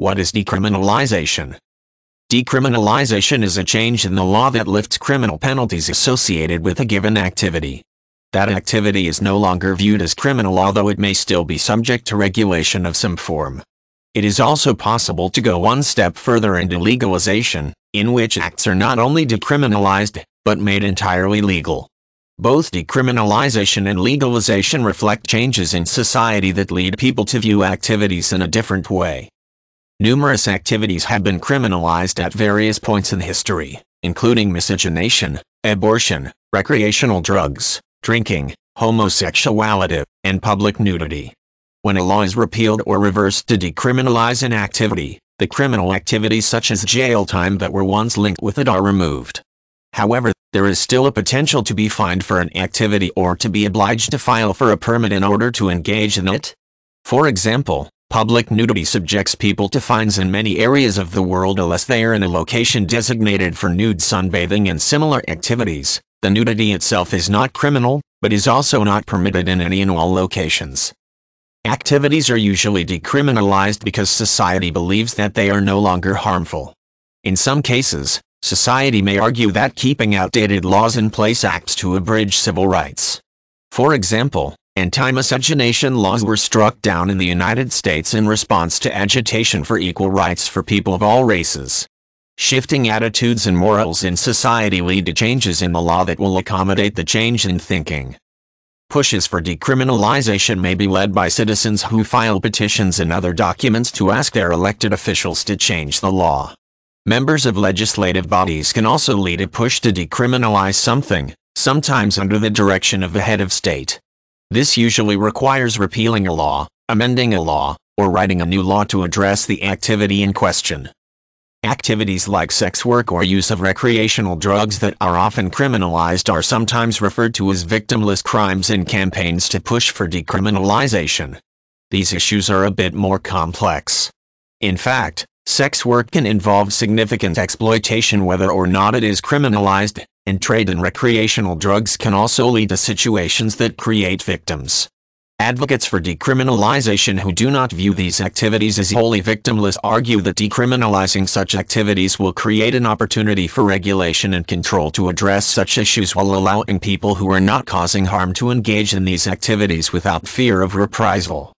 What is decriminalization? Decriminalization is a change in the law that lifts criminal penalties associated with a given activity. That activity is no longer viewed as criminal although it may still be subject to regulation of some form. It is also possible to go one step further into legalization, in which acts are not only decriminalized, but made entirely legal. Both decriminalization and legalization reflect changes in society that lead people to view activities in a different way. Numerous activities have been criminalized at various points in history, including miscegenation, abortion, recreational drugs, drinking, homosexuality, and public nudity. When a law is repealed or reversed to decriminalize an activity, the criminal activities such as jail time that were once linked with it are removed. However, there is still a potential to be fined for an activity or to be obliged to file for a permit in order to engage in it. For example, Public nudity subjects people to fines in many areas of the world unless they are in a location designated for nude sunbathing and similar activities. The nudity itself is not criminal, but is also not permitted in any and all locations. Activities are usually decriminalized because society believes that they are no longer harmful. In some cases, society may argue that keeping outdated laws in place acts to abridge civil rights. For example, Anti-miscegenation laws were struck down in the United States in response to agitation for equal rights for people of all races. Shifting attitudes and morals in society lead to changes in the law that will accommodate the change in thinking. Pushes for decriminalization may be led by citizens who file petitions and other documents to ask their elected officials to change the law. Members of legislative bodies can also lead a push to decriminalize something, sometimes under the direction of the head of state. This usually requires repealing a law, amending a law, or writing a new law to address the activity in question. Activities like sex work or use of recreational drugs that are often criminalized are sometimes referred to as victimless crimes in campaigns to push for decriminalization. These issues are a bit more complex. In fact, sex work can involve significant exploitation whether or not it is criminalized, and trade in recreational drugs can also lead to situations that create victims. Advocates for decriminalization who do not view these activities as wholly victimless argue that decriminalizing such activities will create an opportunity for regulation and control to address such issues while allowing people who are not causing harm to engage in these activities without fear of reprisal.